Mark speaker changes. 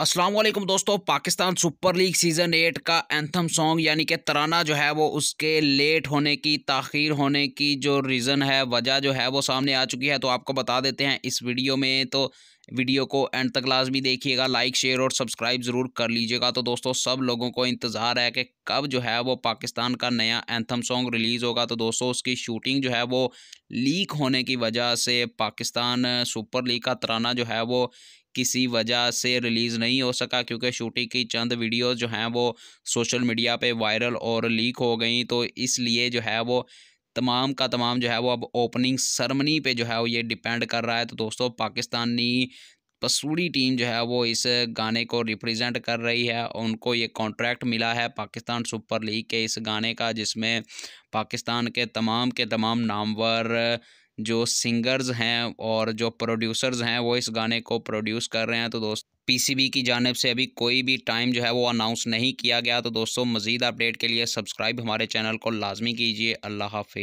Speaker 1: अस्सलाम वालेकुम दोस्तों Pakistan super league season eight का एंथम सॉन्ग यानी कि तराना जो है वो उसके लेट होने की ताखीर होने की जो रीज़न है वजह जो है वो सामने आ चुकी है तो आपको बता देते हैं इस वीडियो में तो वीडियो को एंड तक लाजमी देखिएगा लाइक शेयर और सब्सक्राइब ज़रूर कर लीजिएगा तो दोस्तों सब लोगों को इंतज़ार है कि कब जो है वो पाकिस्तान का नया एंथम सॉन्ग रिलीज़ होगा तो दोस्तों उसकी शूटिंग जो है वो लीक होने की वजह से पाकिस्तान सुपर लीग का तराना जो है वो किसी वजह से रिलीज़ नहीं हो सका क्योंकि शूटिंग की चंद वीडियोज जो हैं वो सोशल मीडिया पे वायरल और लीक हो गई तो इसलिए जो है वो तमाम का तमाम जो है वो अब ओपनिंग सरमनी पे जो है वो ये डिपेंड कर रहा है तो दोस्तों पाकिस्तानी पसूरी टीम जो है वो इस गाने को रिप्रेजेंट कर रही है उनको ये कॉन्ट्रैक्ट मिला है पाकिस्तान सुपर लीग के इस गाने का जिसमें पाकिस्तान के तमाम के तमाम नामवर जो सिंगर्स हैं और जो प्रोड्यूसर्स हैं वो इस गाने को प्रोड्यूस कर रहे हैं तो दोस्त पीसीबी की जानब से अभी कोई भी टाइम जो है वो अनाउंस नहीं किया गया तो दोस्तों मज़ीद अपडेट के लिए सब्सक्राइब हमारे चैनल को लाजमी कीजिए अल्लाह हाफि